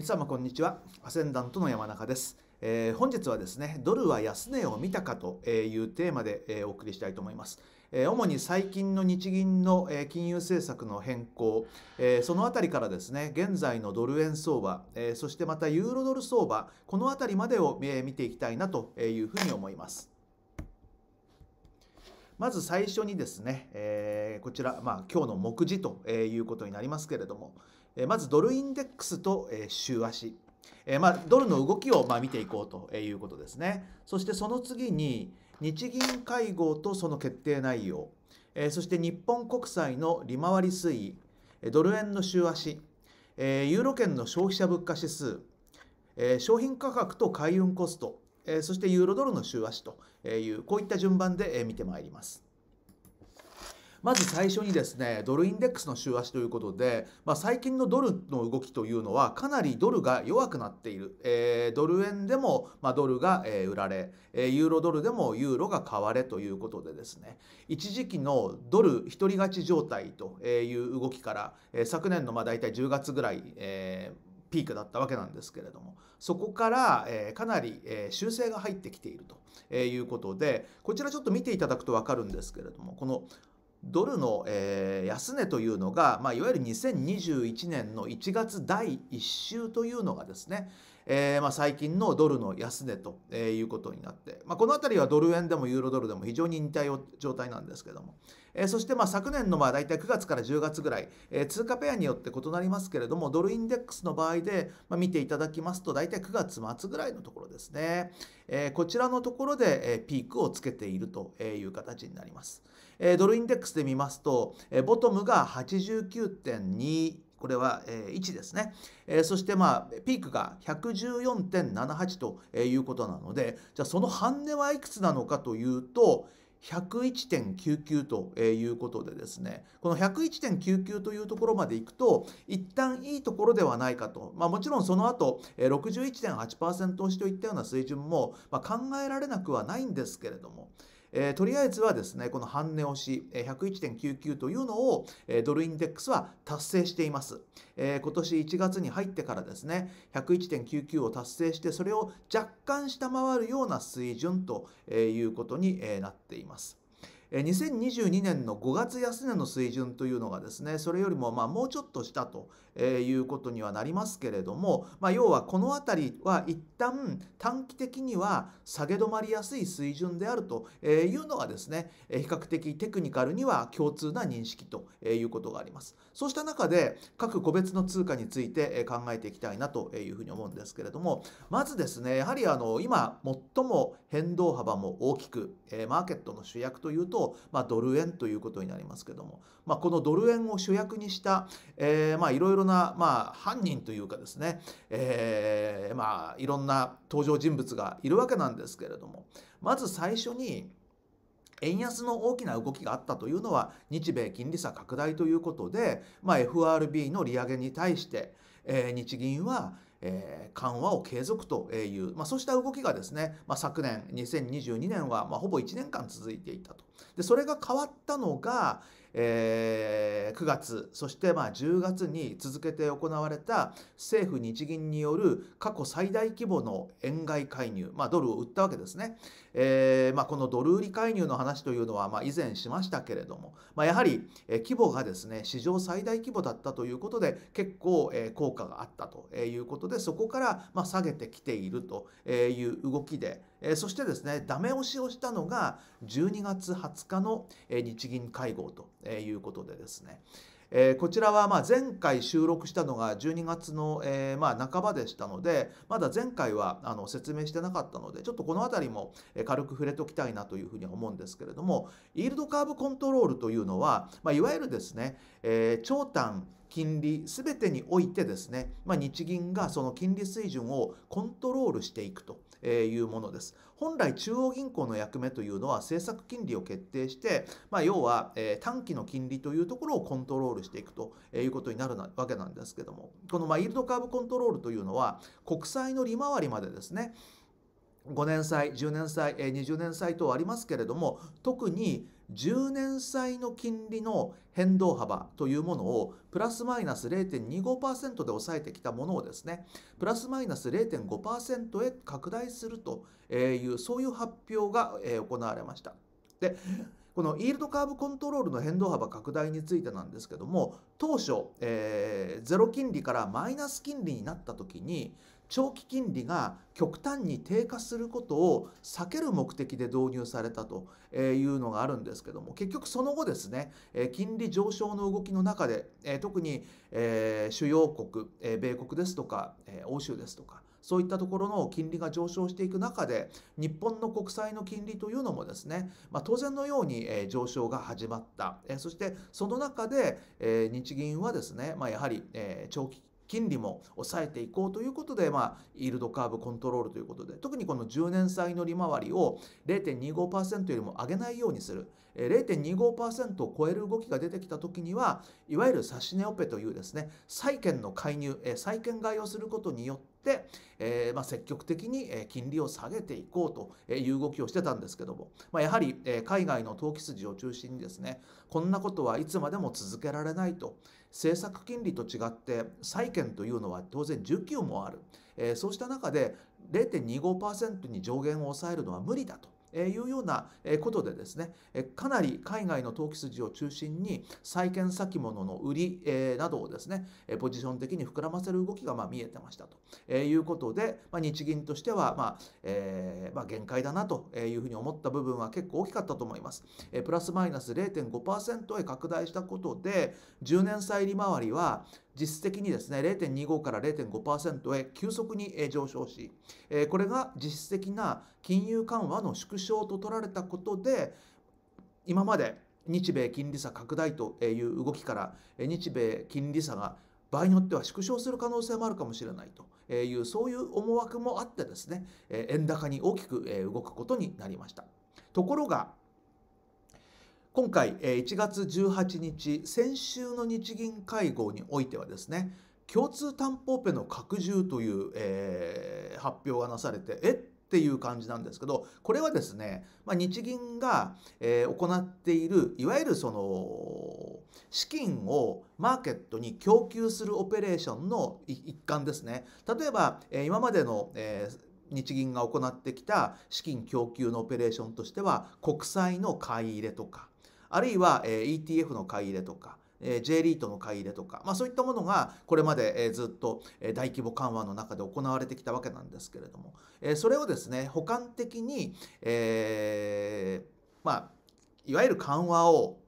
皆様こんにちはアセンダントの山中です、えー、本日はですねドルは安値を見たかというテーマで、えお送りしたいと思います、え主に最近の日銀の、え金融政策の変更、えそのあたりからですね現在のドル円相場、えそしてまたユーロドル相場このあたりまでを、え見ていきたいなというふうに思いますまず最初にですね、えこちら、まあ、今日の目次ということになりますけれども、えまずドルインデックスと、え週足、えまあ、ドルの動きを、ま見ていこうということですねそしてその次に日銀会合とその決定内容、えそして日本国債の利回り推移ドル円の週足、えユーロ圏の消費者物価指数、え商品価格と海運コスト、えそしてユーロドルの週足というこういった順番で見てまいります。まず最初にですねドルインデックスの週足ということで、まあ、最近のドルの動きというのはかなりドルが弱くなっている、えー、ドル円でも、まあ、ドルが、えー、売られ、えー、ユーロドルでもユーロが買われということでですね一時期のドル独り勝ち状態という動きから、えー、昨年のまあ大体10月ぐらい、えー、ピークだったわけなんですけれどもそこから、えー、かなり、えー、修正が入ってきていると、いうことでこちらちょっと見ていただくと分かるんですけれどもこのドルの、えー、安値というのが、まあ、いわゆる2021年の1月第1週というのがですね、えー、まあ、最近のドルの安値ということになって、まあ、この辺りはドル円でもユーロドルでも非常に似た状態なんですけども、えー、そしてまあ昨年のまあ大体9月から10月ぐらい、えー、通貨ペアによって異なりますけれどもドルインデックスの場合で、まあ、見ていただきますと大体9月末ぐらいのところですね、えー、こちらのところで、えー、ピークをつけているという形になります、えー、ドルインデックスで見ますと、えー、ボトムが89.2これは、え1ですね、えそしてまあピークが114.78ということなのでじゃあその半値はいくつなのかというと101.99ということでですねこの101.99というところまでいくと一旦いいところではないかと、まあ、もちろんその後61.8%押しといったような水準も、まあ、考えられなくはないんですけれども。えー、とりあえずはですね、この半値押し、え101.99というのを、えー、ドルインデックスは達成しています。えー、今年1月に入ってからですね、101.99を達成して、それを若干下回るような水準ということになっています。2022年の5月安値の水準というのがですね、それよりもまあもうちょっとしたということにはなりますけれども、まあ、要はこの辺りは一旦短期的には下げ止まりやすい水準であるというのがですね、比較的テクニカルには共通な認識ということがあります。そうした中で各個別の通貨について考えていきたいなというふうに思うんですけれども、まずですね、やはりあの今最も変動幅も大きく、マーケットの主役というとと、まあ、ドル円ということになりますけども、まあ、このドル円を主役にした、いろいろな、まあ、犯人というかですね、えー、まあいろんな登場人物がいるわけなんですけれどもまず最初に円安の大きな動きがあったというのは日米金利差拡大ということで、まあ、FRB の利上げに対して、えー、日銀は緩和を継続という、まあ、そうした動きがですね、まあ、昨年2022年は、まあ、ほぼ1年間続いていたと。でそれが変わったのが、えー、9月そしてまあ10月に続けて行われた政府日銀による過去最大規模の円買い介入、まあ、ドルを売ったわけですね、えー、まあ、このドル売り介入の話というのはま以前しましたけれども、まあ、やはり規模がですね史上最大規模だったということで結構効果があったということでそこからま下げてきているという動きでえそしてですね、ダメ押しをしたのが12月20日の、え日銀会合ということでですね、えこちらはま前回収録したのが12月の、えま半ばでしたので、まだ前回はあの説明してなかったので、ちょっとこの辺りも軽く触れときたいなというふうに思うんですけれども、イールドカーブコントロールというのは、まいわゆるですね、え長短、金利全てにおいてですね、まあ、日銀がその金利水準をコントロールしていくというものです。本来中央銀行の役目というのは政策金利を決定して、まあ、要は短期の金利というところをコントロールしていくということになるわけなんですけどもこのまイールドカーブコントロールというのは国債の利回りまでですね5年債10年債20年債等ありますけれども特に10年債の金利の変動幅というものをプラスマイナス0.25%で抑えてきたものをですねプラスマイナス0.5%へ拡大するというそういう発表が行われました。でこのイールドカーブコントロールの変動幅拡大についてなんですけども当初、えー、ゼロ金利からマイナス金利になった時に長期金利が極端に低下することを避ける目的で導入されたというのがあるんですけども結局その後ですね金利上昇の動きの中で特に主要国米国ですとか欧州ですとかそういったところの金利が上昇していく中で日本の国債の金利というのもですね、まあ、当然のように上昇が始まったそしてその中で日銀はですね、まあ、やはり長期金利も抑えていこうということで、まあ、イールドカーブコントロールということで、特にこの10年債の利回りを0.25%よりも上げないようにする、0.25%を超える動きが出てきたときには、いわゆる指し値オペというですね、債券の介入、債券買いをすることによって、えー、まあ、積極的に金利を下げていこうという動きをしてたんですけども、まあ、やはり海外の投機筋を中心にですねこんなことはいつまでも続けられないと、政策金利と違って債券というのは当然需給もある、えー、そうした中で0.25%に上限を抑えるのは無理だとえいうようなことでですね、かなり海外の投機筋を中心に債券先物の売り、えなどをですね、ポジション的に膨らませる動きがまあ見えてましたと、えいうことで、まあ、日銀としては、まあえまあ、限界だなというふうに思った部分は結構大きかったと思います。えプラスマイナス0.5%へ拡大したことで、10年債利回りは実質的にですね、0.25から0.5%へ急速に上昇し、これが実質的な金融緩和の縮小と取られたことで、今まで日米金利差拡大という動きから、日米金利差が場合によっては縮小する可能性もあるかもしれないというそういう思惑もあってですね円高に大きく動くことになりましたところが今回1月18日先週の日銀会合においてはですね共通担保ペの拡充という、えー、発表がなされてえっていう感じなんですけどこれはですね、まあ、日銀が、えー、行っているいわゆるその資金をマーケットに供給するオペレーションの一環ですね。例えば、えー、今までの、えー日銀が行ってきた資金供給のオペレーションとしては国債の買い入れとかあるいは、え ETF の買い入れとか、え J リートの買い入れとか、まあ、そういったものがこれまで、えずっと、え大規模緩和の中で行われてきたわけなんですけれども、えそれをですね補完的に、えー、まあ、いわゆる緩和を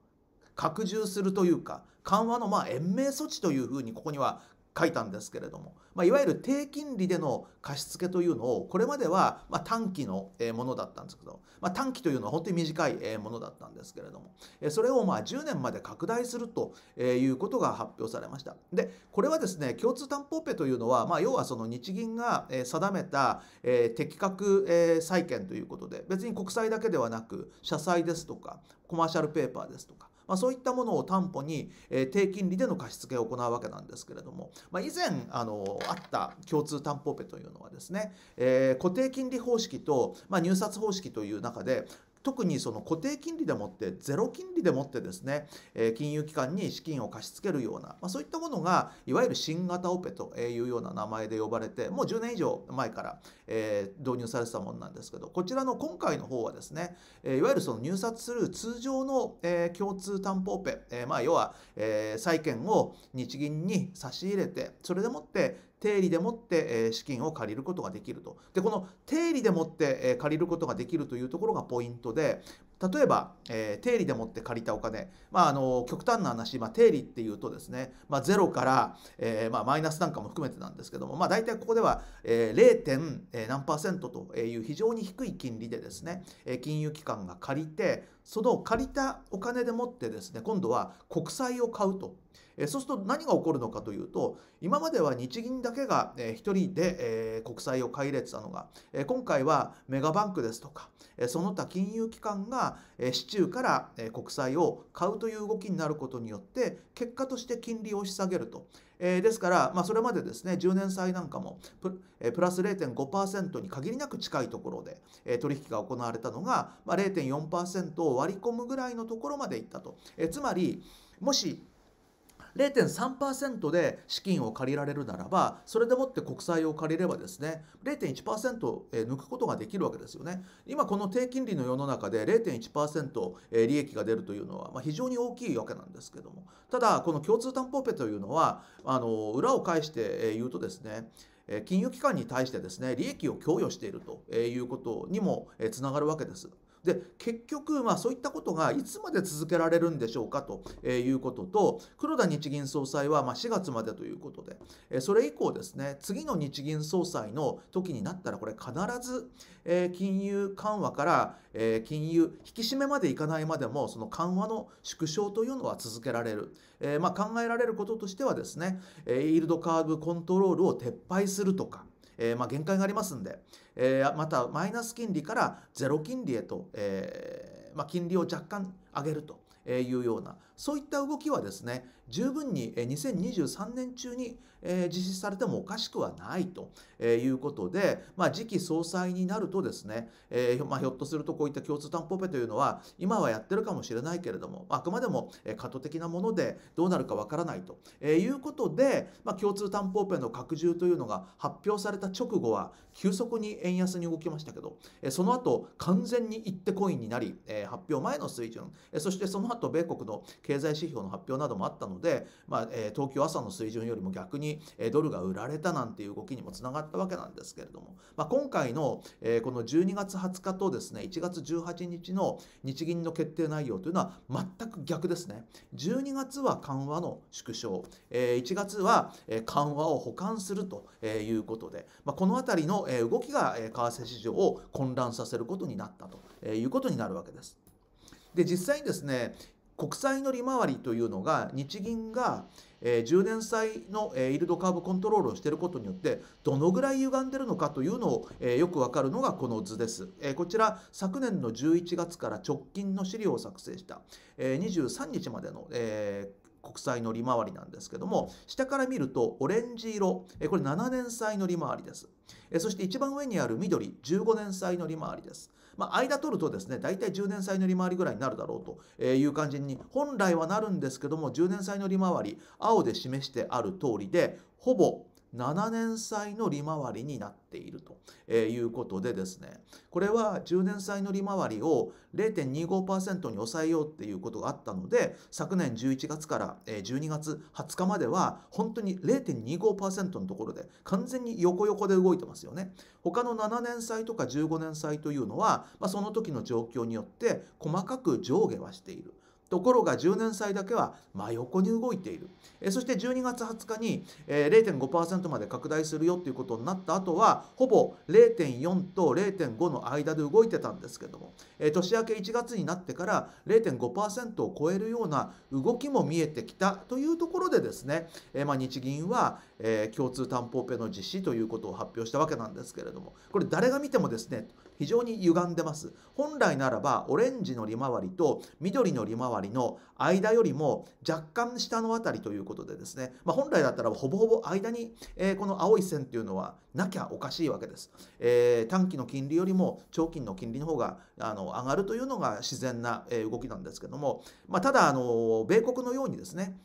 拡充するというか緩和のまあ延命措置というふうにここには書いたんですけれども、まあ、いわゆる低金利での貸付というのをこれまではま短期のものだったんですけど、まあ、短期というのは本当に短いものだったんですけれどもそれをまあ10年まで拡大するということが発表されましたでこれはですね共通担保ペというのは、まあ、要はその日銀が定めた適格債券ということで別に国債だけではなく社債ですとかコマーシャルペーパーですとかまあ、そういったものを担保に、え低金利での貸付を行うわけなんですけれども、まあ、以前あのあった共通担保ペというのはですね、え固定金利方式と、ま入札方式という中で特にその固定金利でもってゼロ金利でもってですね、え金融機関に資金を貸し付けるような、まそういったものがいわゆる新型オペというような名前で呼ばれてもう10年以上前から、え導入されてたものなんですけどこちらの今回の方はですね、えいわゆるその入札する通常の、え共通担保オペ、えまあ、要は、え債券を日銀に差し入れてそれでもって定理でもって、え資金を借りることができると。で、この定理でもって、え借りることができるというところがポイントで、例えば、えー、定理でもって借りたお金、まあ、あの極端な話、まあ、定理っていうとですね、まあ、0から、えー、まあ、マイナスなんかも含めてなんですけども、まあ、大体ここでは、えー、0. え何パーセントという非常に低い金利でですね、え金融機関が借りてその借りたお金でもってですね今度は国債を買うと。えそうすると何が起こるのかというと今までは日銀だけが、え1人で、え国債を買い入れてたのが、え今回はメガバンクですとか、えその他金融機関が、え市中から、え国債を買うという動きになることによって結果として金利を押し下げると。えですから、まあ、それまでですね10年債なんかもプ,、えプラス0.5%に限りなく近いところで、え取引が行われたのが、まあ、0.4%を割り込むぐらいのところまでいったと。えつまりもし0.3%で資金を借りられるならばそれでもって国債を借りればですね0.1%抜くことができるわけですよね今この低金利の世の中で0.1%利益が出るというのは非常に大きいわけなんですけどもただこの共通担保ペというのはあの裏を返して言うとですね金融機関に対してですね利益を供与しているということにもつながるわけです。で結局、まあ、そういったことがいつまで続けられるんでしょうかということと黒田日銀総裁はま4月までということでそれ以降ですね次の日銀総裁の時になったらこれ必ず金融緩和から金融引き締めまでいかないまでもその緩和の縮小というのは続けられる、えまあ、考えられることとしてはですねイールドカーブコントロールを撤廃するとかえー、まあ、限界がありますんで、えー、またマイナス金利からゼロ金利へと、えまあ、金利を若干上げるというようなそういった動きはですね、十分に2023年中に実施されてもおかしくはないということで、まあ、次期総裁になるとですね、まあ、ひょっとするとこういった共通担保ペというのは、今はやってるかもしれないけれども、あくまでも過渡的なものでどうなるかわからないということで、まあ、共通担保ペの拡充というのが発表された直後は、急速に円安に動きましたけど、その後、完全に一手コインになり、発表前の水準、そしてその後、米国の経経済指標の発表などもあったので、まあ、え東京朝の水準よりも逆に、えドルが売られたなんていう動きにもつながったわけなんですけれども、まあ、今回の、えこの12月20日とですね1月18日の日銀の決定内容というのは全く逆ですね12月は緩和の縮小、え1月は緩和を補完するということで、まあ、この辺りの動きが為替市場を混乱させることになったということになるわけです。で実際にですね国債の利回りというのが日銀が、え10年債の、えイールドカーブコントロールをしていることによってどのぐらい歪んでるのかというのを、えよくわかるのがこの図です、えこちら昨年の11月から直近の資料を作成した、え23日までの、え国債の利回りなんですけども、下から見るとオレンジ色、これ7年債の利回りです。そして一番上にある緑、15年債の利回りです。まあ、間取るとですね大体10年債の利回りぐらいになるだろうという感じに本来はなるんですけども10年債の利回り青で示してある通りでほぼ7年債の利回りになっていると、えいうことでですね、これは10年債の利回りを0.25%に抑えようっていうことがあったので、昨年11月から12月20日までは本当に0.25%のところで完全に横横で動いてますよね。他の7年債とか15年債というのは、まあ、その時の状況によって細かく上下はしている。ところが10年債だけは真横に動いている、そして12月20日に、0.5%まで拡大するよということになった後はほぼ0.4と0.5の間で動いてたんですけども、年明け1月になってから0.5%を超えるような動きも見えてきたというところでですね、日銀は、共通担保ペの実施ということを発表したわけなんですけれどもこれ誰が見てもですね非常に歪んでます本来ならばオレンジの利回りと緑の利回りの間よりも若干下の辺りということでですね、まあ、本来だったらほぼほぼ間に、えー、この青い線っていうのはなきゃおかしいわけです、えー、短期の金利よりも長期の金利の方があの上がるというのが自然な、え動きなんですけども、まあ、ただあの米国のようにですね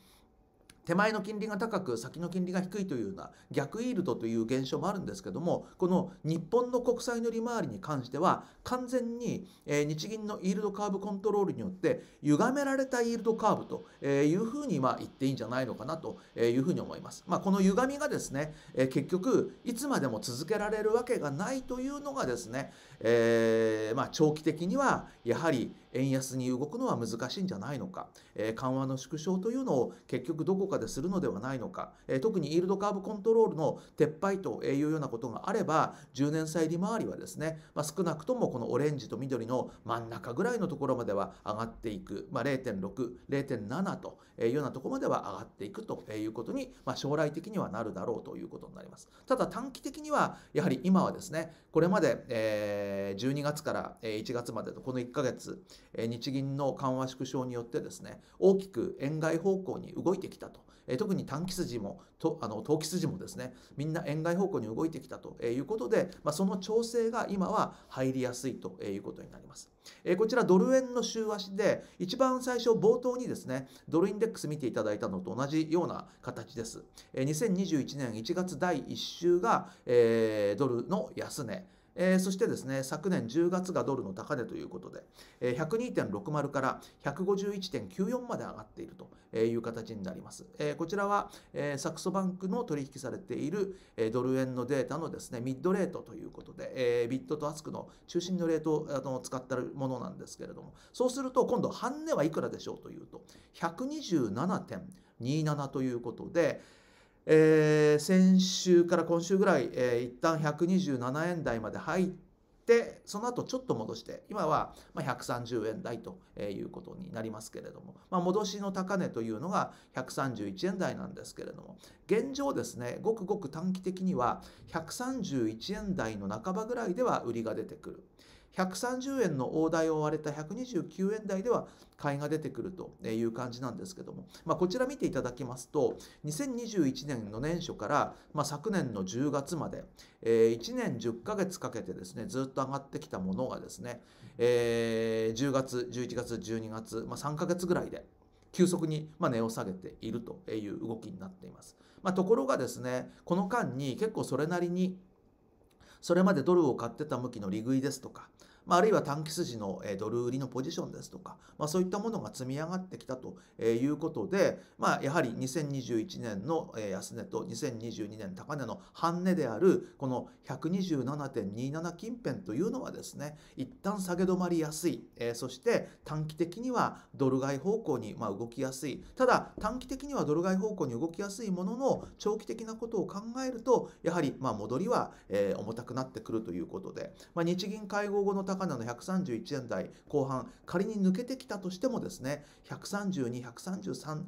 手前の金利が高く先の金利が低いというような逆イールドという現象もあるんですけどもこの日本の国債の利回りに関しては完全に、え日銀のイールドカーブコントロールによって歪められたイールドカーブというふうにまあ言っていいんじゃないのかなというふうに思います。まあ、この歪みがですね、え結局いつまでも続けられるわけがないというのがですね、えー、まあ長期的にはやはり円安に動くのは難しいんじゃないのか、え緩和の縮小というのを結局どこか下でするのではないのか、え特にイールドカーブコントロールの撤廃というようなことがあれば10年債利回りはですね、まあ、少なくともこのオレンジと緑の真ん中ぐらいのところまでは上がっていく、まあ、0.60.7というようなところまでは上がっていくということに、まあ、将来的にはなるだろうということになりますただ短期的にはやはり今はですねこれまで、え12月から1月までのこの1ヶ月日銀の緩和縮小によってですね大きく円買い方向に動いてきたとえ特に短期筋もとあの投機筋もですねみんな円買い方向に動いてきたということで、まあ、その調整が今は入りやすいということになります。えこちらドル円の週足で一番最初冒頭にですねドルインデックス見ていただいたのと同じような形です。え2021年1月第1週が、えドルの安値えー、そしてですね、昨年10月がドルの高値ということで、えー、102.60から151.94まで上がっているという形になります。えー、こちらは、えー、サクソバンクの取引されている、えー、ドル円のデータのですね、ミッドレートということで、えー、ビットとアスクの中心のレートをあの使ったものなんですけれども、そうすると今度半値はいくらでしょうというと、127.27ということで、えー、先週から今週ぐらい、えー、一旦127円台まで入ってその後ちょっと戻して今はま130円台ということになりますけれども、まあ、戻しの高値というのが131円台なんですけれども現状ですねごくごく短期的には131円台の半ばぐらいでは売りが出てくる。130円の大台を割れた129円台では買いが出てくるという感じなんですけども、まあ、こちら見ていただきますと2021年の年初から、まあ、昨年の10月まで、えー、1年10ヶ月かけてですねずっと上がってきたものがですね、えー、10月11月12月、まあ、3ヶ月ぐらいで急速に値を下げているという動きになっています。まあ、ところがですねこの間に結構それなりにそれまでドルを買ってた向きの利食いですとかまあ、あるいは短期筋のドル売りのポジションですとか、まあ、そういったものが積み上がってきたということで、まあ、やはり2021年の安値と2022年高値の半値であるこの127.27近辺というのはですね一旦下げ止まりやすい、そして短期的にはドル買い方向に動きやすいただ短期的にはドル買い方向に動きやすいものの長期的なことを考えるとやはりま戻りは、重たくなってくるということで、まあ、日銀会合後の高高値の131円台後半、仮に抜けてきたとしてもですね、132、133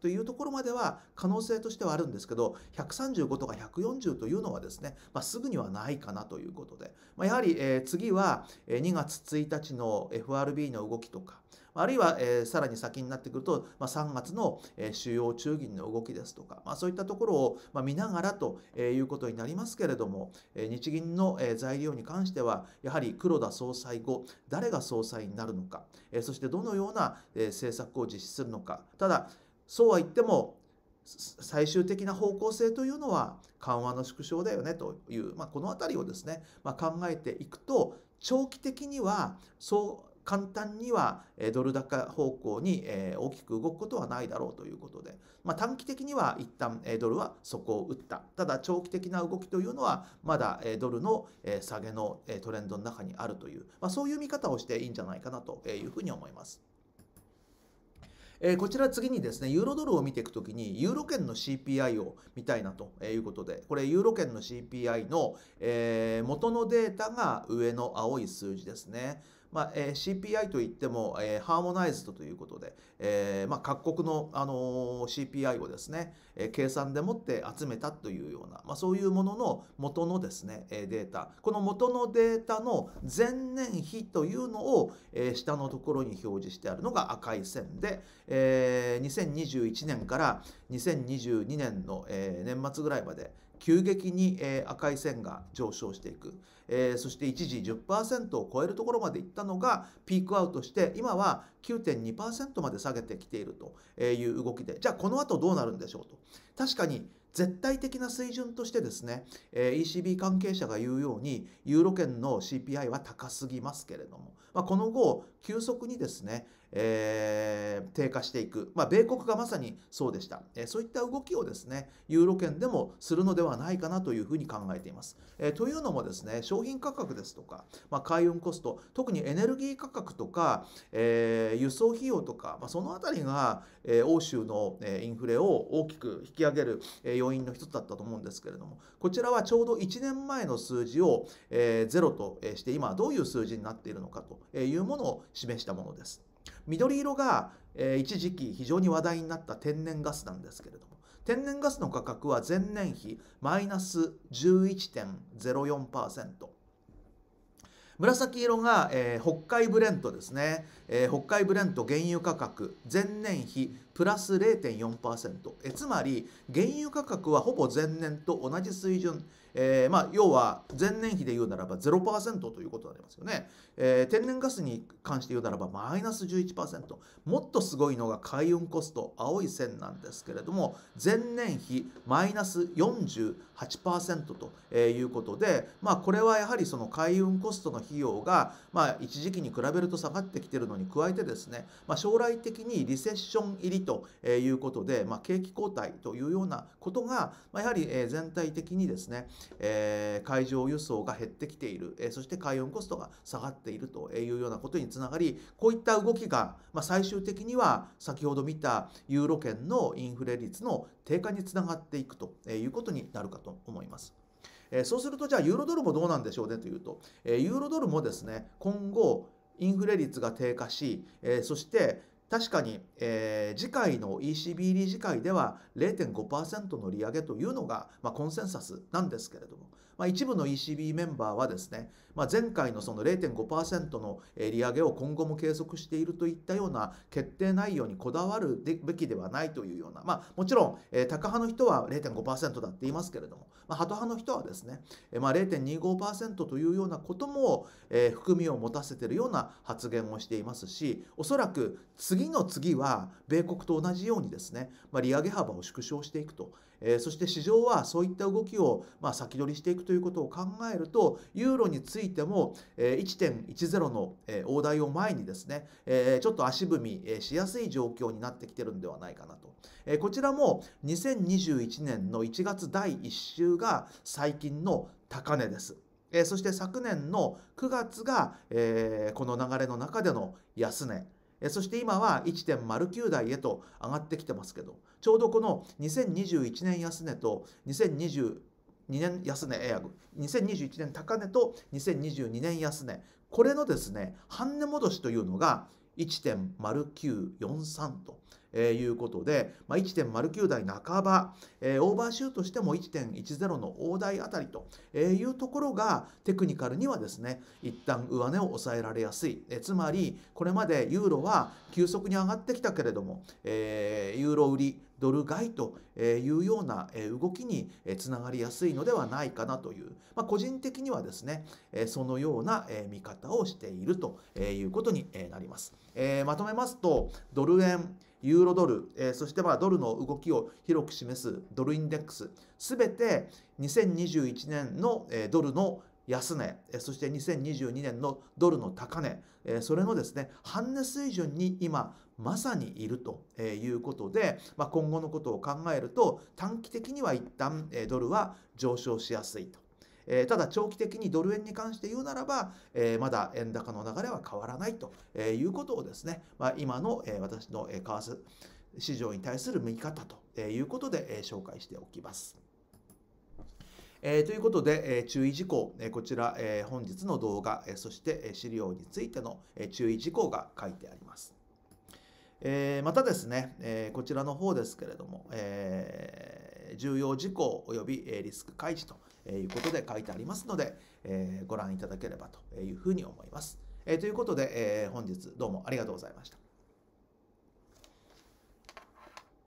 というところまでは可能性としてはあるんですけど、135とか140というのはですね、まあ、すぐにはないかなということで、まあ、やはり、えー、次は2月1日の FRB の動きとか、あるいは、えー、さらに先になってくると、まあ、3月の、えー、主要中銀の動きですとか、まあ、そういったところを、まあ、見ながらということになりますけれども、えー、日銀の、えー、材料に関しては、やはり黒田総裁後、誰が総裁になるのか、えー、そしてどのような、えー、政策を実施するのか、ただ、そうは言っても、最終的な方向性というのは緩和の縮小だよねという、まあ、この辺りをですね、まあ、考えていくと長期的にはそう簡単にはドル高方向に大きく動くことはないだろうということで、まあ、短期的には一旦ドルは底を打った。ただ長期的な動きというのはまだドルの下げのトレンドの中にあるという、まあ、そういう見方をしていいんじゃないかなというふうに思います。えこちら次にですね、ユーロドルを見ていくときに、ユーロ圏の CPI を見たいなということで、これ、ユーロ圏の CPI の、え元のデータが上の青い数字ですね。まあえー、CPI といっても、えー、ハーモナイズドということで、えーまあ、各国の、あのー、CPI をですね、えー、計算でもって集めたというような、まあ、そういうものの元のですね、えー、データこの元のデータの前年比というのを、えー、下のところに表示してあるのが赤い線で、えー、2021年から2022年の、えー、年末ぐらいまで急激に、え赤い線が上昇していく、えそして一時10%を超えるところまでいったのがピークアウトして今は9.2%まで下げてきているという動きでじゃあこの後どうなるんでしょうと確かに絶対的な水準としてですね、え ECB 関係者が言うようにユーロ圏の CPI は高すぎますけれども、まあ、この後急速にですね、えー、低下していく、まあ、米国がまさにそうでした、えー、そういった動きをですねユーロ圏でもするのではないかなというふうに考えています、えー、というのもですね商品価格ですとか、まあ、海運コスト特にエネルギー価格とか、えー、輸送費用とか、まあ、その辺りが、えー、欧州の、えインフレを大きく引き上げる、え要因の一つだったと思うんですけれどもこちらはちょうど1年前の数字を、えー、ゼロとして今どういう数字になっているのかというものを示したものです。緑色が、え一時期非常に話題になった天然ガスなんですけれども天然ガスの価格は前年比マイナス11.04%紫色が、えー、北海ブレントですね、えー、北海ブレント原油価格前年比プラス0.4%えつまり原油価格はほぼ前年と同じ水準えー、まあ、要は前年比で言うならば0%ということになりますよね、えー、天然ガスに関して言うならばマイナス11%もっとすごいのが海運コスト青い線なんですけれども前年比マイナス48%と、ー、いうことで、まあ、これはやはりその海運コストの費用が、まあ、一時期に比べると下がってきているのに加えてですね、まあ、将来的にリセッション入りということで、まあ、景気後退というようなことが、まあ、やはり全体的にですねえー、海上輸送が減ってきている、えー、そして海運コストが下がっているというようなことにつながり、こういった動きが、まあ、最終的には先ほど見たユーロ圏のインフレ率の低下につながっていくということになるかと思います。えー、そうすると、じゃあユーロドルもどうなんでしょうねというと、えユーロドルもですね、今後、インフレ率が低下し、えー、そして、確かに、えー、次回の ECB 理事会では0.5%の利上げというのが、まあ、コンセンサスなんですけれども、まあ、一部の ECB メンバーはですね、まあ、前回のその0.5%の利上げを今後も継続しているといったような決定内容にこだわるべきではないというような、まあ、もちろん、えー、タカ派の人は0.5%だって言いますけれども、まあ、ハト派の人はですね、えー、まあ0.25%というようなことも、えー、含みを持たせているような発言をしていますし、おそらく次の次は米国と同じようにですね、まあ、利上げ幅を縮小していくとえそして市場はそういった動きを、ま先取りしていくということを考えるとユーロについても、え1.10の、え大台を前にですね、えちょっと足踏み、しやすい状況になってきてるんではないかなと、えこちらも2021年の1月第1週が最近の高値です。えそして昨年の9月が、えこの流れの中での安値。そして今は1.09台へと上がってきてますけど、ちょうどこの2021年安値と2022年安値、2021年高値と2022年安値、これのですね、半値戻しというのが1.0943とえいうことで、まあ、1.09台半ば、えー、オーバーシュートしても1.10の大台あたりというところがテクニカルにはですね一旦上値を抑えられやすい、えー、つまりこれまでユーロは急速に上がってきたけれども、えー、ユーロ売りドル買いというような動きにつながりやすいのではないかなという、まあ、個人的にはですねそのような見方をしているということになります。えー、まとめますとドル円ユーロドル、えー、そしてまあドルの動きを広く示すドルインデックス、すべて2021年の、ドルの安値、そして2022年のドルの高値、それのですね、半値水準に今、まさにいるということで、まあ、今後のことを考えると、短期的には一旦ドルは上昇しやすいと。えー、ただ長期的にドル円に関して言うならば、えー、まだ円高の流れは変わらないということをですね、まあ、今の、え私の、え為替市場に対する見方ということで、え紹介しておきます。えー、ということで、えー、注意事項、えー、こちら、えー、本日の動画、えー、そして、えー、資料についての、えー、注意事項が書いてあります。えー、またですね、えー、こちらの方ですけれども、えー、重要事項及びリスク開示とえいうことで書いてありますので、えー、ご覧いただければというふうに思います。えー、ということで、えー、本日どうもありがとうございました。